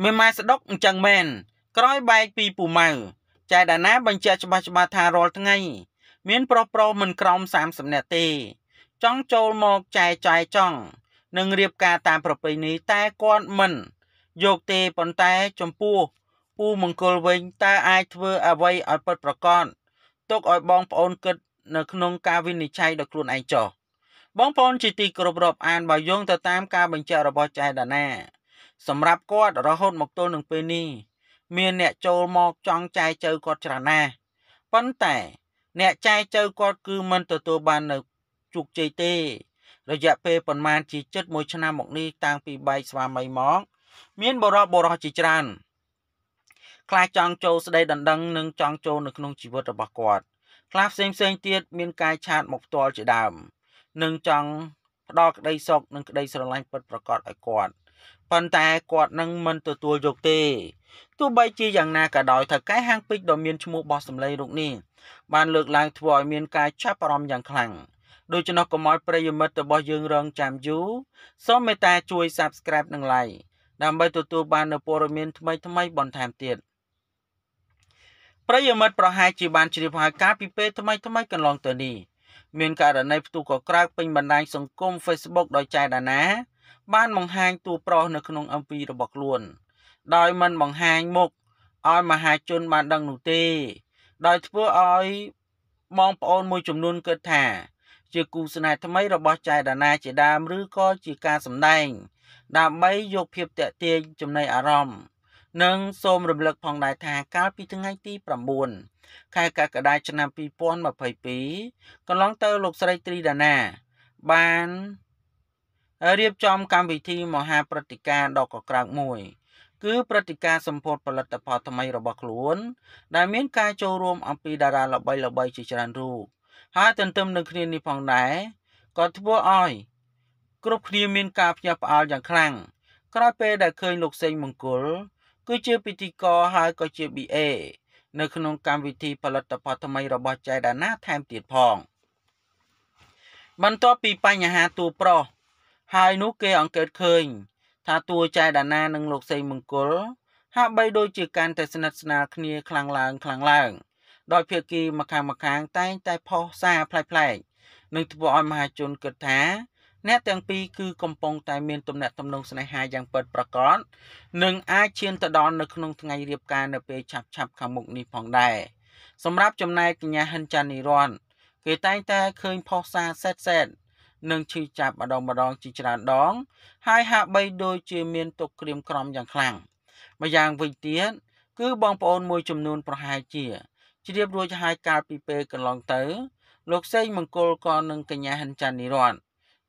មេម៉ាយស្ដុកអញ្ចឹងមែនក្រោយបែកពីពូម៉ៅចែកដាណា បញ្ជាក់ច្បាស់ច្បាស់ថារាល់ថ្ងៃ មាន ប្រុសប្រុសមិនក្រោម30នាក់ទេចង់ចូលមកចែកចាយចង់នឹងរៀបការតាមប្រពៃណីតែគាត់មិន យកទេប៉ុន្តែចំពោះពូមង្គលវិញតើអាចធ្វើអ្វីឲ្យពិតប្រកបទុកឲ្យបងប្អូនគិត នៅ ក្នុងការវិនិច្ឆ័យដល់ខ្លួនឯងចោះបងប្អូនជាទីគោរពរាប់អានបើយោងទៅតាមការបញ្ជារបស់ចែកដាណាសម្រាប់គាត់រហូតមកទល់នឹងពេលនេះមានអ្នកចូលមកចង់ចែកចៅគាត់ច្រើនណាស់ប៉ុន្តែ អ្នកចែកចៅគាត់គឺមិនទទួលបាននៅជោគជ័យទេរយៈពេលប្រមាណជាជិត1ឆ្នាំមកនេះតាំងពីបែកស្វាមីមក មានបរោះបរោះជាច្រើន ខ្លះចង់ចូលស្ដីដណ្ដឹងនិងចង់ចូលនៅក្នុងជីវិតរបស់គាត់ខ្លះផ្សេងផ្សេងទៀតមាន កាយឆាតមកផ្ទាល់ជាដើមនិងចង់ផ្ដល់ក្តីសុខនិងក្តីស្រឡាញ់ពិតប្រាកដឲ្យគាត់ប៉ុន្តែគាត់នឹងមិនទទួលយកទេទោះបីជាយ៉ាងណាក៏ដោយថៅកែហាងពេជ្រដ៏មានឈ្មោះបោះសម្លេងរូបនេះបានលើកឡើងធ្វើឲ្យមានការចាប់អារម្មណ៍យ៉ាងខ្លាំងដូច្នោះកុំឲ្យប្រិយមិត្តរបស់យើងរងចាំយូរសូមមេត្តាជួយ Subscribe និង Like ដើម្បីទទួលបាននូវព័ត៌មាន ថ្មីៗបន្ថែមទៀតប្រិយមិត្តប្រហែលជាបានជ្រាបហើយការពីពេលថ្មីៗកន្លងទៅនេះមានករណីផ្ទុះកក្រើកពេញបណ្ដាញសង្គម Facebook ដោយចែកដាណាបានបង្ហាញតួប្រុសនៅក្នុង MV របស់ខ្លួន ដោយមិនបង្ហាញមុខឲ្យមហាជនបានដឹងនោះទេដោយធ្វើឲ្យបងប្អូនមួយចំនួនគិតថាជាគូស្នេហ៍ថ្មីរបស់ចៃដនាជាដើមឬក៏ជាការសម្ដែង ដើម្បីយកភាពតាក់ទាញចំណីអារម្មណ៍និង សូមរំលឹកផងដែរថាកាលពីថ្ងៃទី9ខែកក្កដាឆ្នាំ2022កន្លងទៅលោកស្រីត្រីដាណាបានរៀបចំកម្មវិធីមហាព្រឹត្តិការណ៍ដ៏កក្រើកមួយគឺព្រឹត្តិការណ៍សម្ពោធផលិតផលថ្មីរបស់ខ្លួនដែលមានការចូលរួមអំពីតារាល្បីៗជាច្រើនរូបហើយទន្ទឹមនឹងគ្នានេះផងដែរក៏ធ្វើឲ្យគ្រប់គ្នាមាន ការភ្ញាក់ផ្អើលយ៉ាងខ្លាំងក្រោយពេលដែលឃើញលោកសេងមង្គលគឺជាពិធីករហើយក៏ជា BA នៅក្នុង កម្មវិធីផលិតផលថ្មីរបស់ចៃដាណាថែមទៀតផង បន្ទាប់ពីបញ្ហាតួប្រុសហើយនោះគេអង្កេតឃើញថាតួចែដាណានិងលោកសីមង្គលហាក់បីដូចជាកាន់តែស្និទ្ធស្នាលគ្នាខ្លាំងឡើងខ្លាំងឡើងដោយភាគីម្ខាងម្ខាងតែងតែផុសសារផ្លែកផ្លែកនឹងធ្វើឲ្យមហាជនគិតថាអ្នកទាំងពីរគឺកំពុងតែមានទំនាក់ទំនងស្នេហាយ៉ាងពិតប្រាកដនិងអាចឈានទៅដល់នៅក្នុងថ្ងៃរៀបការនៅពេលឆាប់ឆាប់ខាងមុខនេះផងដែរសម្រាប់ចំណែកកញ្ញាហិនចានីរ័នគេតែងតែឃើញផុសសារសេតសេតនិងឈឺចាប់ម្ដងម្ដង ជាច្រើនដង ហើយហាក់បីដូចជាមានទុកក្រៀមក្រំយ៉ាងខ្លាំងម្យ៉ាងវិញទៀតគឺបងប្អូនមួយចំនួនប្រហែលជាជ្រាបរួចហើយកាលពីពេលកន្លងទៅលោកសេងមង្គលក៏នឹងកញ្ញាហិនច័ន្ទនិរន្តរ៍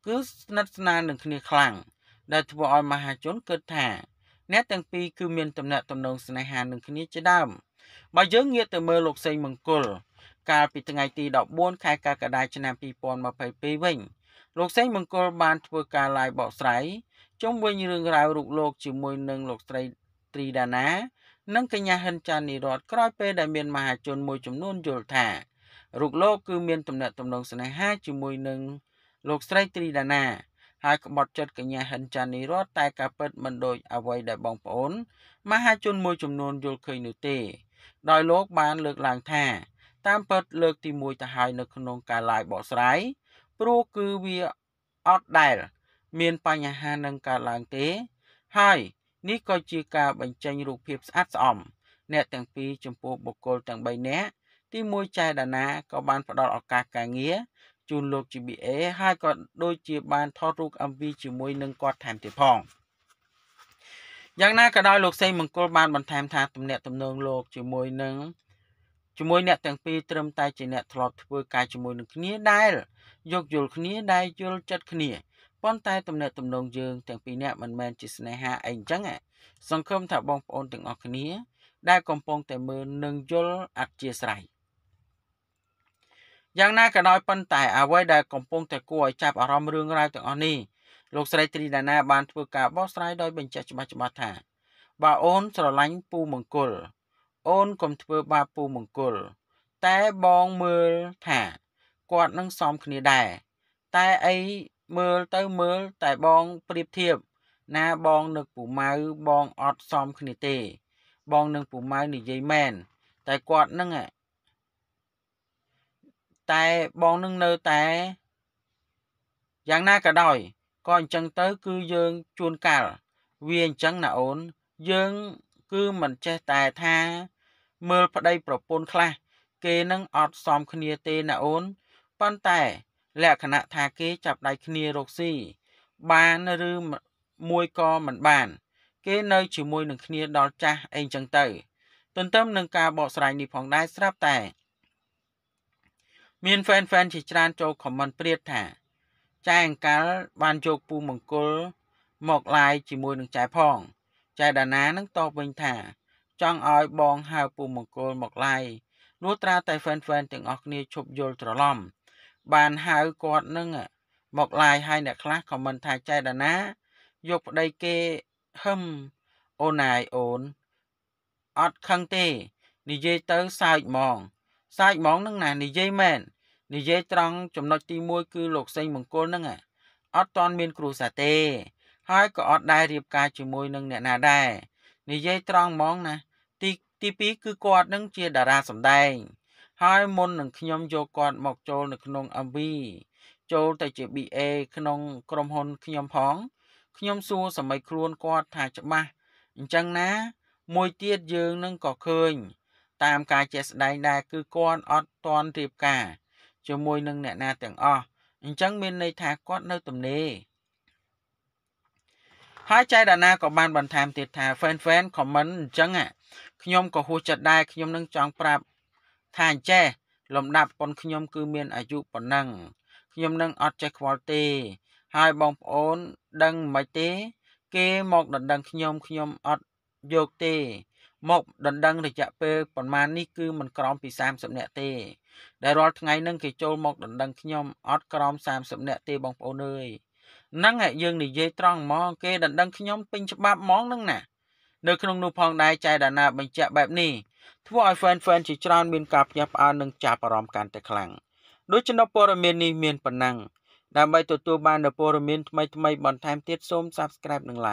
គឺស្និទ្ធស្នាលនឹងគ្នាខ្លាំងដែលធ្វើឲ្យមហាជនគិតថាអ្នកទាំងពីរគឺមានទំនាក់ទំនងស្នេហានឹងគ្នាជាដើមបើយើងងាកទៅមើលលោកសេងមង្គលកាលពីថ្ងៃទី14ខែកក្កដាឆ្នាំ2022វិញលោកសេងមង្គលបានធ្វើការ live បកស្រាយជុំវិញរឿងរ៉ាវរូបលោក ជាមួយនឹងលោកស្រីត្រីដាណានិងកញ្ញាហិនចានីរតក្រោយពេលដែលមានមហាជនមួយចំនួនយល់ថារូបលោកគឺមានទំនាក់ទំនងស្នេហាជាមួយនឹងលោកស្រីត្រីដាណាហើយក្បត់ចិត្តកញ្ញាហិនចានីរតតែការពិតមិនដូចអ្វីដែលបងប្អូន មហាជនមួយចំនួនយល់ឃើញនោះទេ ដោយលោកបានលើកឡើងថាតាមពិតលើកទី1ទៅហើយនៅក្នុងការ live បកស្រាយព្រោះគឺវាអត់ដែលមានបញ្ហានឹងកើតឡើងទេហើយនេះក៏ជាការបញ្ចេញរូបភាពស្អាតស្អំ អ្នកទាំងពីរចំពោះបុគ្គលទាំង3នាក់ទី1ចែដាណាក៏បានផ្ដល់ឱកាសការងារជូនលោក GBA ហើយក៏ដូចជាបានថតរូប MV ជាមួយនឹងគាត់ថែមទៀតផងយ៉ាងណាក៏ដោយលោកសេងមង្គលបានបន្ថែមថាទំនាក់ទំនងលោកជាមួយនឹងជាមួយអ្នកទាំងពីរត្រឹមតែជាអ្នកធ្លាប់ធ្វើការជាមួយនឹងគ្នា ដែលយោគយល់គ្នា ដែលយល់ចិត្តគ្នាប៉ុន្តែទំនាក់ទំនងយើងទាំងពីរអ្នកមិនមែនជាស្នេហាអីអញ្ចឹងសង្ឃឹមថាបងប្អូនទាំងអស់គ្នាដែលកំពុងតែមើលនិងយល់អធិស្ឋានយ៉ាងណាក៏ដោយប៉ុន្តែអ្វីដែលកំពុងតែគួរឲ្យចាប់អារម្មណ៍រឿងរ៉ាវទាំងអស់នេះលោកស្រីត្រីដាណាបានធ្វើការបោះស្រាយដោយបញ្ជាក់ច្បាស់ច្បាស់ថាបើអូនស្រឡាញ់ពូមង្គលអូនកុំធ្វើបាបពូមង្គលតែបងមើលថាគាត់នឹងសមគ្នាដែរតែអីមើលទៅមើល តែបងប្រៀបធៀបណាបងនឹកពូម៉ៅបងអត់សមគ្នាទេ បងនឹងពូម៉ៅនិយាយមែនតែគាត់នឹងតែបងនឹងនៅតែ យ៉ាងណាក៏ដោយក៏អញ្ចឹងទៅគឺយើងជួនកាលវាអញ្ចឹងណាអូន យើងគឺមិនចេះតែថាមើលប្តីប្រពន្ធខ្លះ គេនឹងអត់សមគ្នាទេណាអូនប៉ុន្តែ លក្ខណៈថាគេចាប់ដៃគ្នារកស៊ីបានឬមួយក៏មិនបាន គេ នៅជាមួយនឹងគ្នាដល់ចាស់អីចឹងទៅ ទន្ទឹមនឹងការបកស្រាយនេះផងដែរស្រាប់តែ មានហ្វេនហ្វេនជាច្រើនចូលខមមិនព្រាតថាចែអង្កលបានយកពូមង្គលមកឡាយ ជាមួយនឹងចែផង ចែដាណានឹងតបវិញថាចង់ឲ្យបងហៅពូមង្គលមកឡាយលុះត្រាតែហ្វេនហ្វេនទាំងអស់គ្នាឈប់យល់ច្រឡំបានហៅគាត់នឹង មកឡាយឲ្យអ្នកខ្លះក៏មិនថាចៃដណាយកប្តីគេហឹមអូនណាយអូនអត់ខឹងទេនិយាយទៅសើចហ្មងសើចហ្មងនឹងណា និយាយមែននិយាយត្រង់ចំណុចទី1គឺលោកសេងមង្គលនឹងអត់តន់មានគ្រូសាទេ ហើយក៏អត់ដែររៀបការជាមួយនឹងអ្នកណាដែរនិយាយត្រង់ហ្មងណា ទីទី2គឺគាត់នឹងជាតារាសម្ដែងហើយមុននឹងខ្ញុំយកគាត់មកចូលនៅក្នុង MV ចូលទៅជា BA ក្នុង ក្រុមហ៊ុនខ្ញុំផងខ្ញុំសួរសម័យខ្លួនគាត់ថាច្បាស់អញ្ចឹងណាមួយទៀតយើងនឹងក៏ឃើញតាមការជាក់ស្ដែងដែរគឺគាត់អត់តន់រៀបការជាមួយនឹង អ្នកណាទាំងអស់អញ្ចឹងមានន័យថាគាត់ នៅទំនេរហើយចៃដាណាក៏បានបន្ថែមទៀតថា fan fan comment អញ្ចឹងខ្ញុំក៏ហួសចិត្តដែរខ្ញុំនឹងចង់ប្រាប់ថាអញ្ចេះលំដាប់ប៉ុនខ្ញុំគឺមានអាយុប៉ុណ្ណឹងខ្ញុំនឹងអត់ចេះខ្វល់ទេហើយបងប្អូនដឹងមិនទេ គេមកដណ្ដឹងខ្ញុំខ្ញុំអត់យកទេ មកដណ្ដឹងរយៈពេលប្រហែលនេះគឺមិនក្រោមពី30នាក់ទេដែលរាល់ថ្ងៃនឹងគេចូលមកដណ្ដឹងខ្ញុំអត់ក្រោម30នាក់ទេបងប្អូនអើយហ្នឹងយើងនិយាយត្រង់ហ្មងគេដណ្ដឹងខ្ញុំពេញច្បាប់ហ្មងហ្នឹងណានៅក្នុងនោះផងដែរចៃដាណា បញ្ជាក់បែបនេះធ្វើឲ្យ fan fan ជាច្រើនមានការផ្ញើផ្អើលនិងចាប់អារម្មណ៍កាន់តែខ្លាំងដូច្នេះព័ត៌មាននេះមានប៉ុណ្ណឹងដើម្បីទទួលបាននូវព័ត៌មានថ្មីៗបន្ថែមទៀតសូម Subscribe និង Like